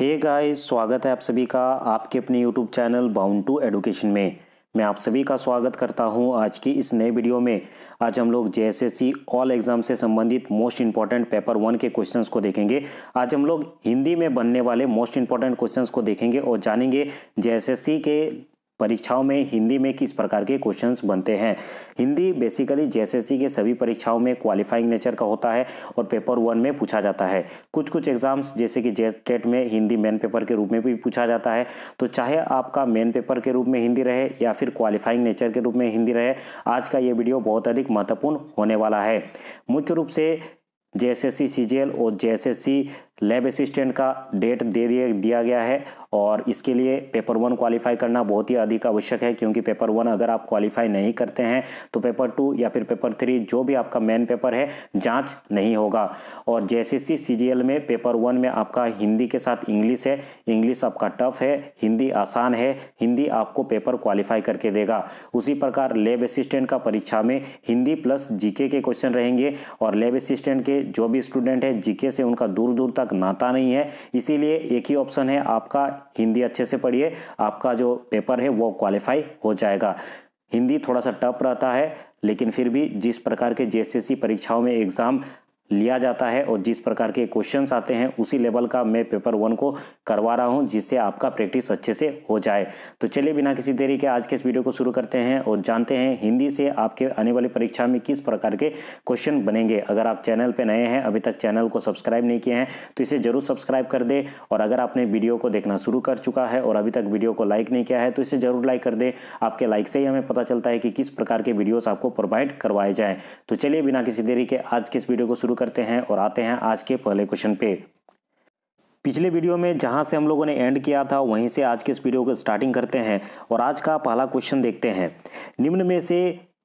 hey guys स्वागत है आप सभी का आपके अपने YouTube channel bound to education में मैं आप सभी का स्वागत करता हूं आज की इस नए वीडियो में आज हम लोग जेएसएससी ऑल एग्जाम से संबंधित मोस्ट इंपॉर्टेंट पेपर वन के क्वेश्चंस को देखेंगे आज हम लोग हिंदी में बनने वाले मोस्ट इंपॉर्टेंट क्वेश्चंस को देखेंगे और जानेंगे जेएसएससी के परीक्षाओं में हिंदी में किस प्रकार के क्वेश्चंस बनते हैं हिंदी बेसिकली जेएसएससी के सभी परीक्षाओं में क्वालिफाइंग नेचर का होता है और पेपर वन में पूछा जाता है कुछ कुछ एग्जाम्स जैसे कि जे टेट में हिंदी मेन पेपर के रूप में भी पूछा जाता है तो चाहे आपका मेन पेपर के रूप में हिंदी रहे या फिर क्वालिफाइंग नेचर के रूप में हिंदी रहे आज का ये वीडियो बहुत अधिक महत्वपूर्ण होने वाला है मुख्य रूप से जे एस और जे लैब असिस्टेंट का डेट दे दिए दिया गया है और इसके लिए पेपर वन क्वालिफाई करना बहुत ही अधिक आवश्यक है क्योंकि पेपर वन अगर आप क्वालिफाई नहीं करते हैं तो पेपर टू या फिर पेपर थ्री जो भी आपका मेन पेपर है जांच नहीं होगा और जेएसएससी सीजीएल में पेपर वन में आपका हिंदी के साथ इंग्लिश है इंग्लिश आपका टफ है हिंदी आसान है हिंदी आपको पेपर क्वालिफाई करके देगा उसी प्रकार लेब असिस्टेंट का परीक्षा में हिंदी प्लस जी के क्वेश्चन रहेंगे और लेब असिस्टेंट के जो भी स्टूडेंट हैं जीके से उनका दूर दूर तक तक नाता नहीं है इसीलिए एक ही ऑप्शन है आपका हिंदी अच्छे से पढ़िए आपका जो पेपर है वो क्वालिफाई हो जाएगा हिंदी थोड़ा सा टफ रहता है लेकिन फिर भी जिस प्रकार के जेएसएससी परीक्षाओं में एग्ज़ाम लिया जाता है और जिस प्रकार के क्वेश्चन आते हैं उसी लेवल का मैं पेपर वन को करवा रहा हूँ जिससे आपका प्रैक्टिस अच्छे से हो जाए तो चलिए बिना किसी देरी के आज के इस वीडियो को शुरू करते हैं और जानते हैं हिंदी से आपके आने वाली परीक्षा में किस प्रकार के क्वेश्चन बनेंगे अगर आप चैनल पर नए हैं अभी तक चैनल को सब्सक्राइब नहीं किए हैं तो इसे ज़रूर सब्सक्राइब कर दे और अगर आपने वीडियो को देखना शुरू कर चुका है और अभी तक वीडियो को लाइक नहीं किया है तो इसे ज़रूर लाइक कर दे आपके लाइक से ही हमें पता चलता है कि किस प्रकार के वीडियोज आपको प्रोवाइड करवाए जाएँ तो चलिए बिना किसी देरी के आज के इस वीडियो को शुरू करते हैं और आते हैं आज के पहले क्वेश्चन पे पिछले वीडियो में जहां से हम लोगों ने एंड किया था वहीं से आज के इस वीडियो को स्टार्टिंग करते हैं और आज का पहला क्वेश्चन देखते हैं निम्न में से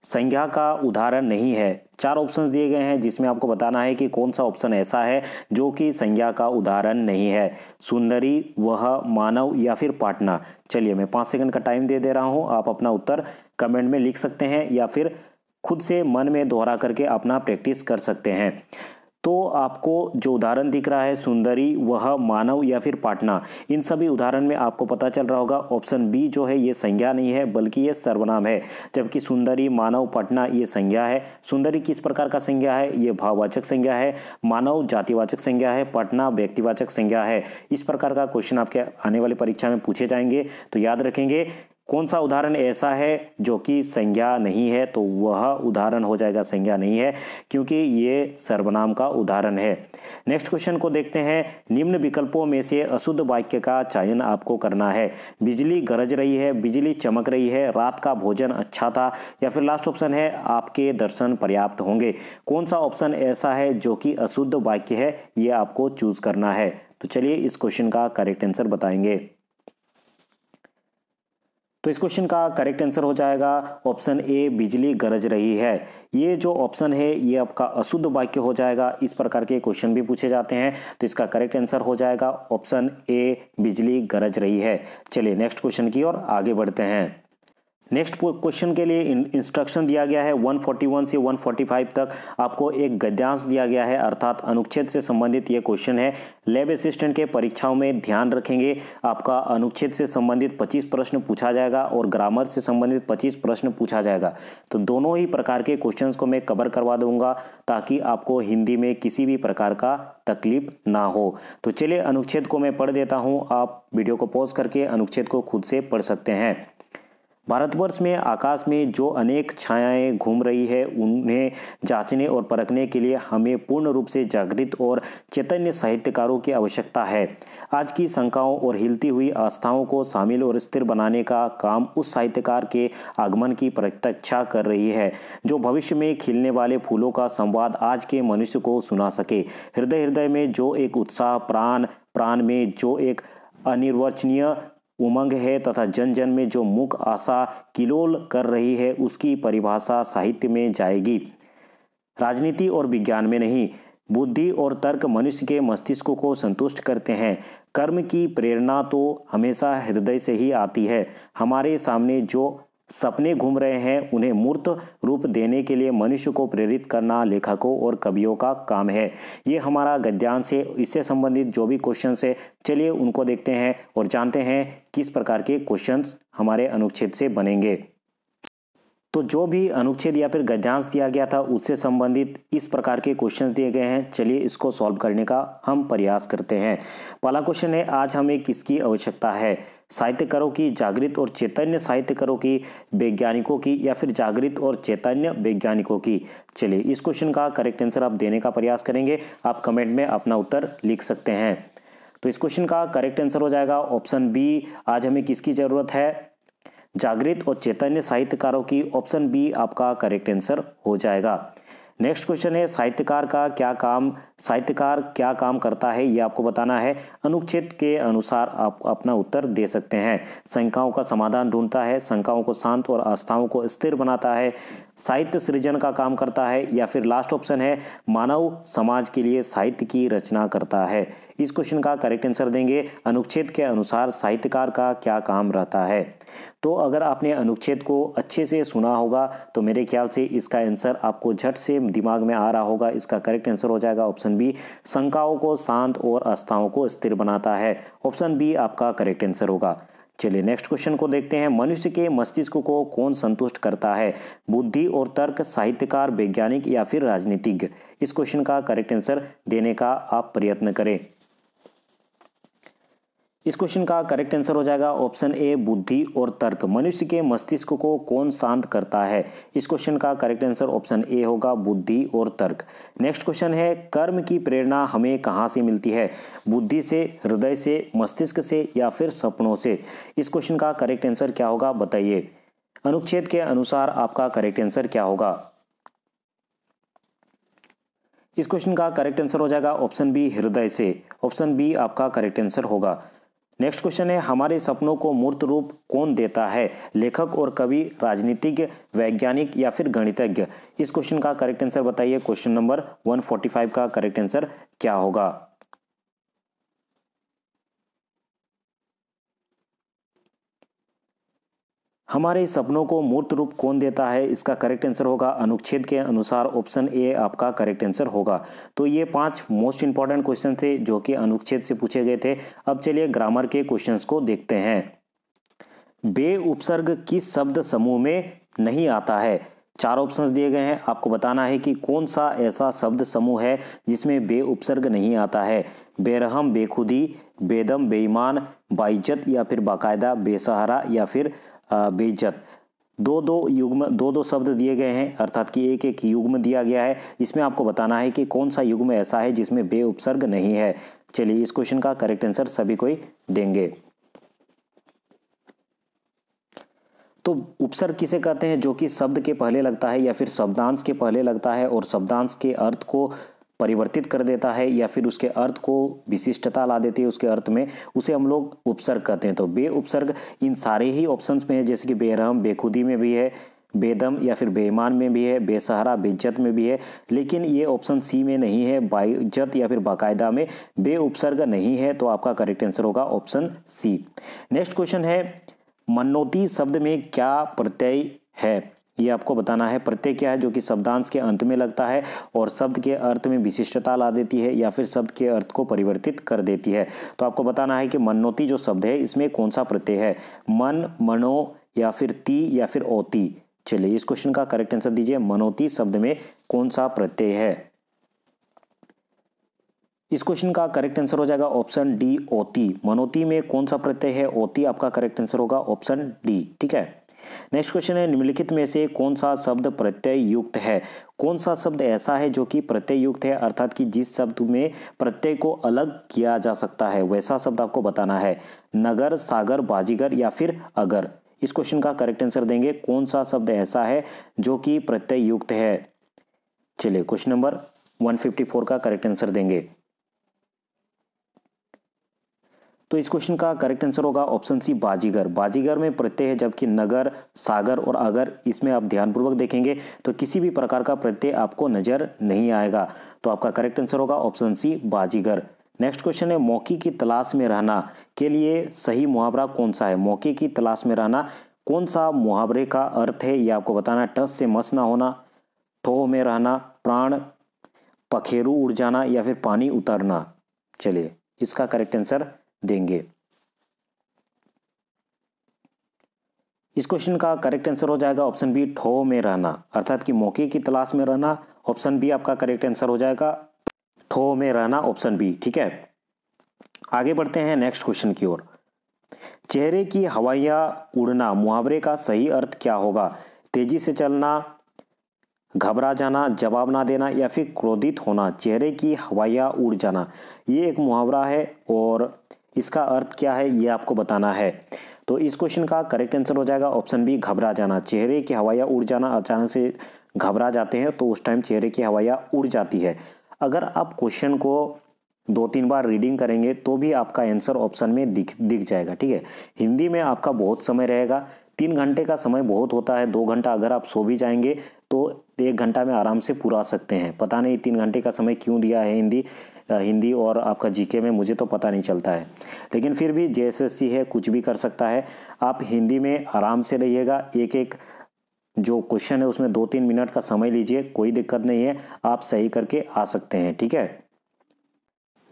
संज्ञा का उदाहरण नहीं है चार ऑप्शन दिए गए हैं जिसमें आपको बताना है कि कौन सा ऑप्शन ऐसा है जो कि संज्ञा का उदाहरण नहीं है सुंदरी वह मानव या फिर पाटना चलिए मैं पाँच सेकंड का टाइम दे दे रहा हूँ आप अपना उत्तर कमेंट में लिख सकते हैं या फिर खुद से मन में दोहरा करके अपना प्रैक्टिस कर सकते हैं तो आपको जो उदाहरण दिख रहा है सुंदरी वह मानव या फिर पाटना इन सभी उदाहरण में आपको पता चल रहा होगा ऑप्शन बी जो है ये संज्ञा नहीं है बल्कि ये सर्वनाम है जबकि सुंदरी मानव पटना ये संज्ञा है सुंदरी किस प्रकार का संज्ञा है ये भाववाचक संज्ञा है मानव जातिवाचक संज्ञा है पटना व्यक्तिवाचक संज्ञा है इस प्रकार का क्वेश्चन आपके आने वाली परीक्षा में पूछे जाएंगे तो याद रखेंगे कौन सा उदाहरण ऐसा है जो कि संज्ञा नहीं है तो वह उदाहरण हो जाएगा संज्ञा नहीं है क्योंकि ये सर्वनाम का उदाहरण है नेक्स्ट क्वेश्चन को देखते हैं निम्न विकल्पों में से अशुद्ध वाक्य का चयन आपको करना है बिजली गरज रही है बिजली चमक रही है रात का भोजन अच्छा था या फिर लास्ट ऑप्शन है आपके दर्शन पर्याप्त होंगे कौन सा ऑप्शन ऐसा है जो कि अशुद्ध वाक्य है ये आपको चूज करना है तो चलिए इस क्वेश्चन का करेक्ट आंसर बताएंगे तो इस क्वेश्चन का करेक्ट आंसर हो जाएगा ऑप्शन ए बिजली गरज रही है ये जो ऑप्शन है ये आपका अशुद्ध वाक्य हो जाएगा इस प्रकार के क्वेश्चन भी पूछे जाते हैं तो इसका करेक्ट आंसर हो जाएगा ऑप्शन ए बिजली गरज रही है चलिए नेक्स्ट क्वेश्चन की ओर आगे बढ़ते हैं नेक्स्ट क्वेश्चन के लिए इंस्ट्रक्शन दिया गया है 141 से 145 तक आपको एक गद्यांश दिया गया है अर्थात अनुच्छेद से संबंधित ये क्वेश्चन है लैब असिस्टेंट के परीक्षाओं में ध्यान रखेंगे आपका अनुच्छेद से संबंधित 25 प्रश्न पूछा जाएगा और ग्रामर से संबंधित 25 प्रश्न पूछा जाएगा तो दोनों ही प्रकार के क्वेश्चन को मैं कवर करवा दूंगा ताकि आपको हिंदी में किसी भी प्रकार का तकलीफ ना हो तो चलिए अनुच्छेद को मैं पढ़ देता हूँ आप वीडियो को पॉज करके अनुच्छेद को खुद से पढ़ सकते हैं भारतवर्ष में आकाश में जो अनेक छायाएं घूम रही है उन्हें जांचने और परखने के लिए हमें पूर्ण रूप से जागृत और चैतन्य साहित्यकारों की आवश्यकता है आज की शंकाओं और हिलती हुई आस्थाओं को शामिल और स्थिर बनाने का काम उस साहित्यकार के आगमन की प्रतीक्षा कर रही है जो भविष्य में खिलने वाले फूलों का संवाद आज के मनुष्य को सुना सके हृदय हृदय में जो एक उत्साह प्राण प्राण में जो एक अनिर्वचनीय उमंग है तथा जन जन में जो मुख आशा किलोल कर रही है उसकी परिभाषा साहित्य में जाएगी राजनीति और विज्ञान में नहीं बुद्धि और तर्क मनुष्य के मस्तिष्क को संतुष्ट करते हैं कर्म की प्रेरणा तो हमेशा हृदय से ही आती है हमारे सामने जो सपने घूम रहे हैं उन्हें मूर्त रूप देने के लिए मनुष्य को प्रेरित करना लेखकों और कवियों का काम है ये हमारा गद्यांश है इससे संबंधित जो भी क्वेश्चन है चलिए उनको देखते हैं और जानते हैं किस प्रकार के क्वेश्चन हमारे अनुच्छेद से बनेंगे तो जो भी अनुच्छेद या फिर गद्यांश दिया गया था उससे संबंधित इस प्रकार के क्वेश्चन दिए गए हैं चलिए इसको सॉल्व करने का हम प्रयास करते हैं पहला क्वेश्चन है आज हमें किसकी आवश्यकता है साहित्यकारों की जागृत और चैतन्य साहित्यकारों की वैज्ञानिकों की या फिर जागृत और चैतन्य वैज्ञानिकों की चलिए इस क्वेश्चन का करेक्ट आंसर आप देने का प्रयास करेंगे आप कमेंट में अपना उत्तर लिख सकते हैं तो इस क्वेश्चन का करेक्ट आंसर हो जाएगा ऑप्शन बी आज हमें किसकी ज़रूरत है जागृत और चैतन्य साहित्यकारों की ऑप्शन बी आपका करेक्ट आंसर हो जाएगा नेक्स्ट क्वेश्चन है साहित्यकार का क्या काम साहित्यकार क्या काम करता है ये आपको बताना है अनुच्छेद के अनुसार आप अपना उत्तर दे सकते हैं शंकाओं का समाधान ढूंढता है शंकाओं को शांत और आस्थाओं को स्थिर बनाता है साहित्य सृजन का काम करता है या फिर लास्ट ऑप्शन है मानव समाज के लिए साहित्य की रचना करता है इस क्वेश्चन का करेक्ट आंसर देंगे अनुच्छेद के अनुसार साहित्यकार का क्या काम रहता है तो अगर आपने अनुच्छेद को अच्छे से सुना होगा तो मेरे ख्याल से इसका आंसर आपको झट से दिमाग में आ रहा होगा इसका करेक्ट आंसर हो जाएगा ऑप्शन बी शंकाओं को शांत और आस्थाओं को स्थिर बनाता है ऑप्शन बी आपका करेक्ट आंसर होगा चलिए नेक्स्ट क्वेश्चन को देखते हैं मनुष्य के मस्तिष्क को कौन संतुष्ट करता है बुद्धि और तर्क साहित्यकार वैज्ञानिक या फिर राजनीतिज्ञ इस क्वेश्चन का करेक्ट आंसर देने का आप प्रयत्न करें इस क्वेश्चन का करेक्ट आंसर हो जाएगा ऑप्शन ए बुद्धि और तर्क मनुष्य के मस्तिष्क को कौन शांत करता है इस क्वेश्चन का करेक्ट आंसर ऑप्शन ए होगा बुद्धि और तर्क नेक्स्ट क्वेश्चन है कर्म की प्रेरणा हमें कहाँ से मिलती है बुद्धि से हृदय से मस्तिष्क से या फिर सपनों से इस क्वेश्चन का करेक्ट आंसर क्या होगा बताइए अनुच्छेद के अनुसार आपका करेक्ट आंसर क्या होगा इस क्वेश्चन का करेक्ट आंसर हो जाएगा ऑप्शन बी हृदय से ऑप्शन बी आपका करेक्ट आंसर होगा नेक्स्ट क्वेश्चन है हमारे सपनों को मूर्त रूप कौन देता है लेखक और कवि राजनीतिज्ञ वैज्ञानिक या फिर गणितज्ञ इस क्वेश्चन का करेक्ट आंसर बताइए क्वेश्चन नंबर 145 का करेक्ट आंसर क्या होगा हमारे सपनों को मूर्त रूप कौन देता है इसका करेक्ट आंसर होगा अनुच्छेद के अनुसार ऑप्शन ए आपका करेक्ट आंसर होगा तो ये पांच मोस्ट इंपॉर्टेंट क्वेश्चन थे जो कि अनुच्छेद से पूछे गए थे अब चलिए ग्रामर के क्वेश्चंस को देखते हैं बे उपसर्ग किस शब्द समूह में नहीं आता है चार ऑप्शंस दिए गए हैं आपको बताना है कि कौन सा ऐसा शब्द समूह है जिसमें बे उपसर्ग नहीं आता है बेरहम बेखुदी बेदम बेईमान बाइजत या फिर बाकायदा बेसहारा या फिर बेज्जत दो दो युग्म दो दो शब्द दिए गए हैं अर्थात कि एक एक युग्म दिया गया है इसमें आपको बताना है कि कौन सा युग्म ऐसा है जिसमें बे उपसर्ग नहीं है चलिए इस क्वेश्चन का करेक्ट आंसर सभी कोई देंगे तो उपसर्ग किसे कहते हैं जो कि शब्द के पहले लगता है या फिर शब्दांश के पहले लगता है और शब्दांश के अर्थ को परिवर्तित कर देता है या फिर उसके अर्थ को विशिष्टता ला देती है उसके अर्थ में उसे हम लोग उपसर्ग कहते हैं तो बे उपसर्ग इन सारे ही ऑप्शंस में है जैसे कि बेरहम बेखुदी में भी है बेदम या फिर बेईमान में भी है बेसहारा बेज्जत में भी है लेकिन ये ऑप्शन सी में नहीं है बाइज्जत या फिर बाकायदा में बे उपसर्ग नहीं है तो आपका करेक्ट आंसर होगा ऑप्शन सी नेक्स्ट क्वेश्चन है मनोती शब्द में क्या प्रत्यय है ये आपको बताना है प्रत्यय क्या है जो कि शब्दांश के अंत में लगता है और शब्द के अर्थ में विशिष्टता ला देती है या फिर शब्द के अर्थ को परिवर्तित कर देती है तो आपको बताना है कि मनोती जो शब्द है इसमें कौन सा प्रत्यय है मन मनो या फिर ती या फिर ओती चलिए इस क्वेश्चन का करेक्ट आंसर दीजिए मनोती शब्द में कौन सा प्रत्यय है इस क्वेश्चन का करेक्ट आंसर हो जाएगा ऑप्शन डी ओती मनोती में कौन सा प्रत्यय है ओती आपका करेक्ट आंसर होगा ऑप्शन डी ठीक है नेक्स्ट क्वेश्चन है निम्नलिखित में से कौन सा शब्द प्रत्यय युक्त है कौन सा शब्द ऐसा है जो कि प्रत्यय युक्त है अर्थात कि जिस शब्द में प्रत्यय को अलग किया जा सकता है वैसा शब्द आपको बताना है नगर सागर बाजीगर या फिर अगर इस क्वेश्चन का करेक्ट आंसर देंगे कौन सा शब्द ऐसा है जो कि प्रत्यय युक्त है चलिए क्वेश्चन नंबर 154 का करेक्ट आंसर देंगे तो इस क्वेश्चन का करेक्ट आंसर होगा ऑप्शन सी बाजीगर बाजीगर में प्रत्यय है जबकि नगर सागर और अगर इसमें आप ध्यानपूर्वक देखेंगे तो किसी भी प्रकार का प्रत्यय आपको नजर नहीं आएगा तो आपका करेक्ट आंसर होगा ऑप्शन सी बाजीगर नेक्स्ट क्वेश्चन है मौके की तलाश में रहना के लिए सही मुहावरा कौन सा है मौके की तलाश में रहना कौन सा मुहावरे का अर्थ है यह आपको बताना टस से मस ना होना ठो में रहना प्राण पखेरू उड़ जाना या फिर पानी उतरना चलिए इसका करेक्ट आंसर देंगे इस क्वेश्चन का करेक्ट आंसर हो जाएगा ऑप्शन बी ठो में रहना अर्थात कि मौके की तलाश में रहना ऑप्शन बी आपका करेक्ट आंसर हो जाएगा ठो में रहना ऑप्शन बी ठीक है आगे बढ़ते हैं नेक्स्ट क्वेश्चन की ओर चेहरे की हवाइया उड़ना मुहावरे का सही अर्थ क्या होगा तेजी से चलना घबरा जाना जवाब ना देना या फिर क्रोधित होना चेहरे की हवाइया उड़ जाना ये एक मुहावरा है और इसका अर्थ क्या है ये आपको बताना है तो इस क्वेश्चन का करेक्ट आंसर हो जाएगा ऑप्शन बी घबरा जाना चेहरे की हवाया उड़ जाना अचानक से घबरा जाते हैं तो उस टाइम चेहरे की हवाया उड़ जाती है अगर आप क्वेश्चन को दो तीन बार रीडिंग करेंगे तो भी आपका आंसर ऑप्शन में दिख दिख जाएगा ठीक है हिंदी में आपका बहुत समय रहेगा तीन घंटे का समय बहुत होता है दो घंटा अगर आप सो भी जाएंगे तो एक घंटा में आराम से पूरा सकते हैं पता नहीं तीन घंटे का समय क्यों दिया है हिंदी हिंदी और आपका जीके में मुझे तो पता नहीं चलता है लेकिन फिर भी जे है कुछ भी कर सकता है आप हिंदी में आराम से रहिएगा एक एक जो क्वेश्चन है उसमें दो तीन मिनट का समय लीजिए कोई दिक्कत नहीं है आप सही करके आ सकते हैं ठीक है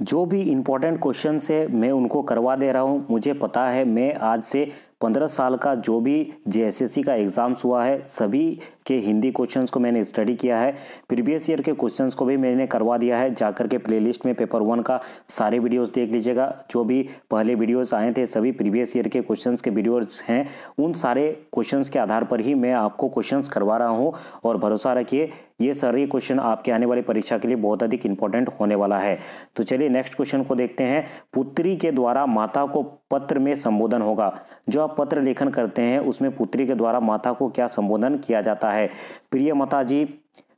जो भी इम्पोर्टेंट क्वेश्चन है मैं उनको करवा दे रहा हूँ मुझे पता है मैं आज से पंद्रह साल का जो भी जे का एग्ज़ाम्स हुआ है सभी के हिंदी क्वेश्चंस को मैंने स्टडी किया है प्रीवियस ईयर के क्वेश्चंस को भी मैंने करवा दिया है जाकर के प्लेलिस्ट में पेपर वन का सारे वीडियोस देख लीजिएगा जो भी पहले वीडियोस आए थे सभी प्रीवियस ईयर के क्वेश्चंस के वीडियोस हैं उन सारे क्वेश्चंस के आधार पर ही मैं आपको क्वेश्चंस करवा रहा हूँ और भरोसा रखिए ये सारे क्वेश्चन आपके आने वाली परीक्षा के लिए बहुत अधिक इंपॉर्टेंट होने वाला है तो चलिए नेक्स्ट क्वेश्चन को देखते हैं पुत्री के द्वारा माता को पत्र में संबोधन होगा जो आप पत्र लेखन करते हैं उसमें पुत्री के द्वारा माता को क्या संबोधन किया जाता है है प्रिय माता जी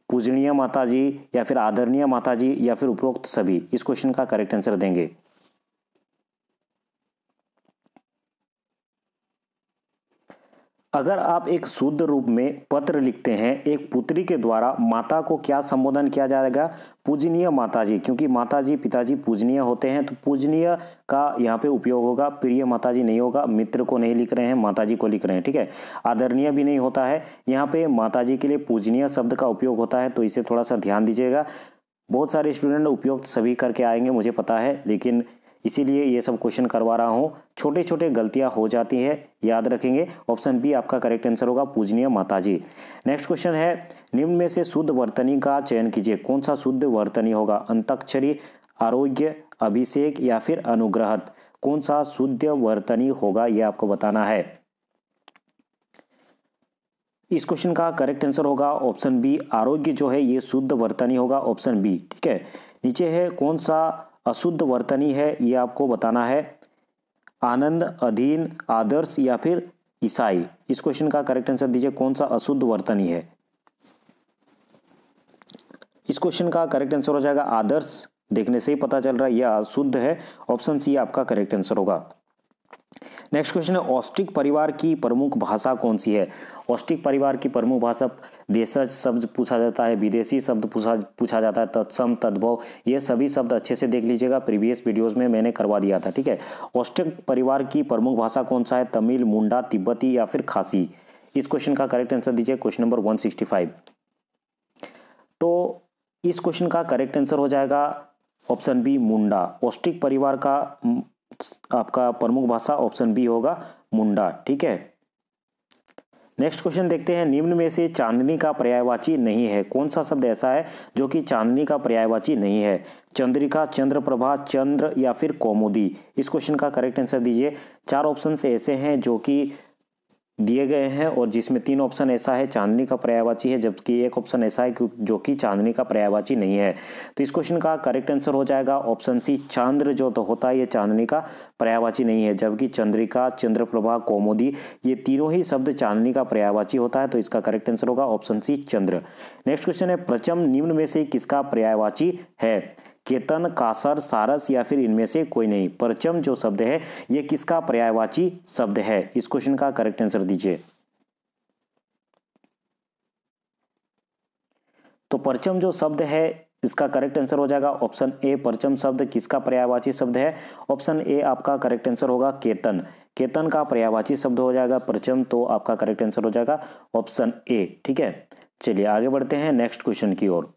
पूजनीय माता जी या फिर आदरणीय माता जी या फिर उपरोक्त सभी इस क्वेश्चन का करेक्ट आंसर देंगे अगर आप एक शुद्ध रूप में पत्र लिखते हैं एक पुत्री के द्वारा माता को क्या संबोधन किया जाएगा पूजनीय माताजी क्योंकि माताजी पिताजी पूजनीय होते हैं तो पूजनीय का यहाँ पे उपयोग होगा प्रिय माताजी नहीं होगा मित्र को नहीं लिख रहे हैं माताजी को लिख रहे हैं ठीक है आदरणीय भी नहीं होता है यहाँ पे माताजी के लिए पूजनीय शब्द का उपयोग होता है तो इसे थोड़ा सा ध्यान दीजिएगा बहुत सारे स्टूडेंट उपयोग सभी करके आएंगे मुझे पता है लेकिन इसीलिए ये सब क्वेश्चन करवा रहा हूँ छोटे छोटे गलतियाँ हो जाती हैं याद रखेंगे ऑप्शन बी आपका करेक्ट आंसर होगा पूजनीय माताजी नेक्स्ट क्वेश्चन है निम्न में से शुद्ध वर्तनी का चयन कीजिए कौन सा शुद्ध वर्तनी होगा अंताक्षरी आरोग्य अभिषेक या फिर अनुग्रहत कौन सा शुद्ध वर्तनी होगा यह आपको बताना है इस क्वेश्चन का करेक्ट आंसर होगा ऑप्शन बी आरोग्य जो है ये शुद्ध वर्तनी होगा ऑप्शन बी ठीक है नीचे है कौन सा अशुद्ध वर्तनी है ये आपको बताना है आनंद अधीन आदर्श या फिर ईसाई इस क्वेश्चन का करेक्ट आंसर दीजिए कौन सा अशुद्ध वर्तनी है इस क्वेश्चन का करेक्ट आंसर हो जाएगा आदर्श देखने से ही पता चल रहा है यह अशुद्ध है ऑप्शन सी आपका करेक्ट आंसर होगा नेक्स्ट क्वेश्चन है ऑस्टिक परिवार की प्रमुख भाषा कौन सी है ऑस्टिक परिवार की प्रमुख भाषा देशज शब्द पूछा जाता है विदेशी शब्द पूछा पूछा जाता है तत्सम तद्भव ये सभी शब्द अच्छे से देख लीजिएगा प्रीवियस वीडियोस में मैंने करवा दिया था ठीक है ऑस्ट्रिक परिवार की प्रमुख भाषा कौन सा है तमिल मुंडा तिब्बती या फिर खासी इस क्वेश्चन का करेक्ट आंसर दीजिए क्वेश्चन नंबर वन तो इस क्वेश्चन का करेक्ट आंसर हो जाएगा ऑप्शन बी मुंडा ऑस्ट्रिक परिवार का आपका प्रमुख भाषा ऑप्शन बी होगा मुंडा ठीक है नेक्स्ट क्वेश्चन देखते हैं निम्न में से चांदनी का पर्यायवाची नहीं है कौन सा शब्द ऐसा है जो कि चांदनी का पर्यायवाची नहीं है चंद्रिका चंद्रप्रभा चंद्र या फिर कौमुदी इस क्वेश्चन का करेक्ट आंसर दीजिए चार ऑप्शन ऐसे हैं जो कि दिए गए हैं और जिसमें तीन ऑप्शन ऐसा है चांदनी का पर्यायवाची है जबकि एक ऑप्शन ऐसा है जो कि चांदनी का पर्यायवाची नहीं है तो इस क्वेश्चन का करेक्ट आंसर हो जाएगा ऑप्शन सी चांद्र जो तो होता है ये चांदनी का पर्यायवाची नहीं है जबकि चंद्रिका चंद्रप्रभा कौमोदी ये तीनों ही शब्द चांदनी का पर्यायवाची होता है तो इसका करेक्ट आंसर होगा ऑप्शन सी चंद्र नेक्स्ट क्वेश्चन है प्रचम निम्न में से किसका पर्यायवाची है केतन कासर सारस या फिर इनमें से कोई नहीं परचम जो शब्द है यह किसका पर्यायवाची शब्द है इस क्वेश्चन का करेक्ट आंसर दीजिए तो परचम जो शब्द है इसका करेक्ट आंसर हो जाएगा ऑप्शन ए परचम शब्द किसका पर्यायवाची शब्द है ऑप्शन ए आपका करेक्ट आंसर होगा केतन केतन का पर्यायवाची शब्द हो जाएगा परचम तो आपका करेक्ट आंसर हो जाएगा ऑप्शन ए ठीक है चलिए आगे बढ़ते हैं नेक्स्ट क्वेश्चन की ओर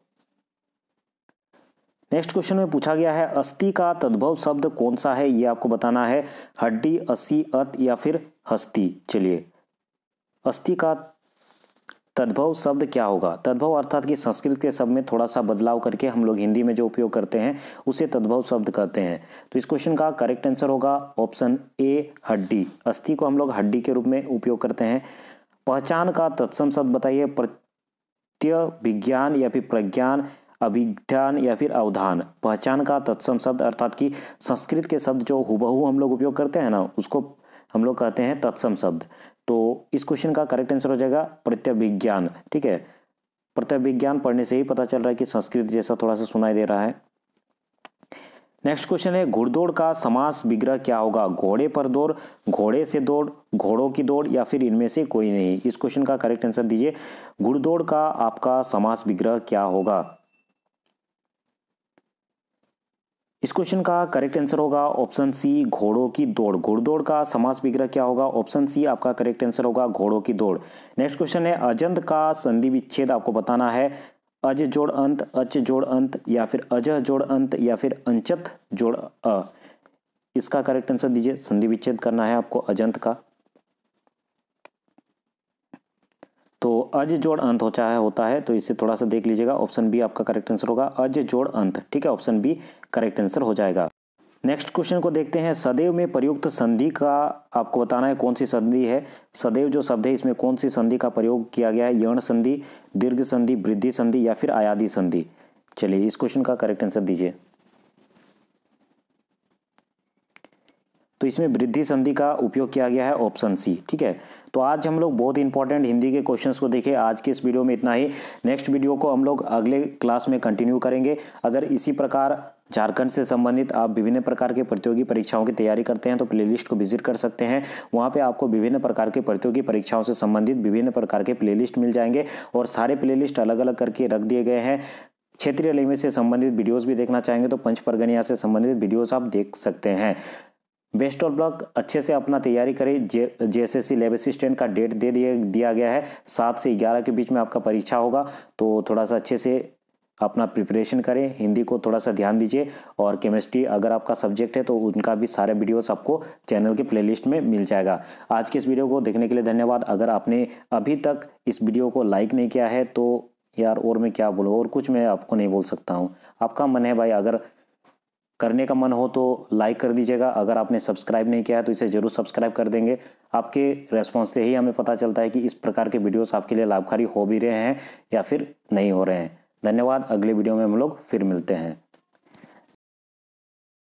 नेक्स्ट क्वेश्चन में पूछा गया है अस्थि का तद्भव शब्द कौन सा है ये आपको बताना है हड्डी अस्थि अत या फिर हस्ती चलिए अस्थि का तद्भव शब्द क्या होगा तद्भव अर्थात कि संस्कृत के शब्द में थोड़ा सा बदलाव करके हम लोग हिंदी में जो उपयोग करते हैं उसे तद्भव शब्द कहते हैं तो इस क्वेश्चन का करेक्ट आंसर होगा ऑप्शन ए हड्डी अस्थि को हम लोग हड्डी के रूप में उपयोग करते हैं पहचान का तत्सम शब्द बताइए प्रत्यय विज्ञान या फिर प्रज्ञान अभिज्ञान या फिर अवधान पहचान का तत्सम शब्द अर्थात कि संस्कृत के शब्द जो हुबहू हम लोग उपयोग करते हैं ना उसको हम लोग कहते हैं तत्सम शब्द तो इस क्वेश्चन का करेक्ट आंसर हो जाएगा प्रत्यभिज्ञान ठीक है प्रत्यभिज्ञान पढ़ने से ही पता चल रहा है कि संस्कृत जैसा थोड़ा सा सुनाई दे रहा है नेक्स्ट क्वेश्चन है घुड़दौड़ का समास विग्रह क्या होगा घोड़े पर दौड़ घोड़े से दौड़ घोड़ों की दौड़ या फिर इनमें से कोई नहीं इस क्वेश्चन का करेक्ट आंसर दीजिए घुड़दौड़ का आपका समास विग्रह क्या होगा इस क्वेश्चन का करेक्ट आंसर होगा ऑप्शन सी घोड़ों की दौड़ घुड़दौड़ का समास विग्रह क्या होगा ऑप्शन सी आपका करेक्ट आंसर होगा घोड़ों की दौड़ नेक्स्ट क्वेश्चन है अजंत का संधि विच्छेद आपको बताना है अज जोड़ अंत अच जोड़ अंत या फिर अजह जोड़ अंत या फिर अंचत जोड़ अ इसका करेक्ट आंसर दीजिए संधि विच्छेद करना है आपको अजंत का अज जोड़ अंत होता है होता है तो इसे थोड़ा सा देख लीजिएगा ऑप्शन बी आपका करेक्ट आंसर होगा अज जोड़ अंत ठीक है ऑप्शन बी करेक्ट आंसर हो जाएगा नेक्स्ट क्वेश्चन को देखते हैं सदैव में प्रयुक्त संधि का आपको बताना है कौन सी संधि है सदैव जो शब्द है इसमें कौन सी संधि का प्रयोग किया गया है यौन संधि दीर्घ संधि वृद्धि संधि या फिर आयादी संधि चलिए इस क्वेश्चन का करेक्ट आंसर दीजिए तो इसमें वृद्धि संधि का उपयोग किया गया है ऑप्शन सी ठीक है तो आज हम लोग बहुत इंपॉर्टेंट हिंदी के क्वेश्चंस को देखे आज के इस वीडियो में इतना ही नेक्स्ट वीडियो को हम लोग अगले क्लास में कंटिन्यू करेंगे अगर इसी प्रकार झारखंड से संबंधित आप विभिन्न प्रकार के प्रतियोगी परीक्षाओं की तैयारी करते हैं तो प्लेलिस्ट को विजिट कर सकते हैं वहाँ पे आपको विभिन्न प्रकार के प्रतियोगी परीक्षाओं से संबंधित विभिन्न प्रकार के प्लेलिस्ट मिल जाएंगे और सारे प्लेलिस्ट अलग अलग करके रख दिए गए हैं क्षेत्रीय लेवल से संबंधित वीडियोज़ भी देखना चाहेंगे तो पंच परगनिया से संबंधित वीडियोज़ आप देख सकते हैं बेस्ट ऑफ ब्लॉक अच्छे से अपना तैयारी करें जे एस लेब असिस्टेंट का डेट दे दिया दिया गया है सात से ग्यारह के बीच में आपका परीक्षा होगा तो थोड़ा सा अच्छे से अपना प्रिपरेशन करें हिंदी को थोड़ा सा ध्यान दीजिए और केमिस्ट्री अगर आपका सब्जेक्ट है तो उनका भी सारे वीडियोस आपको चैनल के प्लेलिस्ट में मिल जाएगा आज के इस वीडियो को देखने के लिए धन्यवाद अगर आपने अभी तक इस वीडियो को लाइक नहीं किया है तो यार और मैं क्या बोलूँ और कुछ मैं आपको नहीं बोल सकता हूँ आपका मन है भाई अगर करने का मन हो तो लाइक कर दीजिएगा अगर आपने सब्सक्राइब नहीं किया है तो इसे ज़रूर सब्सक्राइब कर देंगे आपके रेस्पॉन्स से ही हमें पता चलता है कि इस प्रकार के वीडियोस आपके लिए लाभकारी हो भी रहे हैं या फिर नहीं हो रहे हैं धन्यवाद अगले वीडियो में हम लोग फिर मिलते हैं